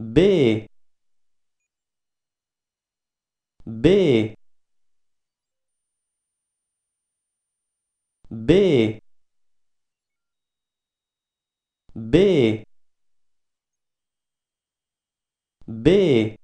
B B B B B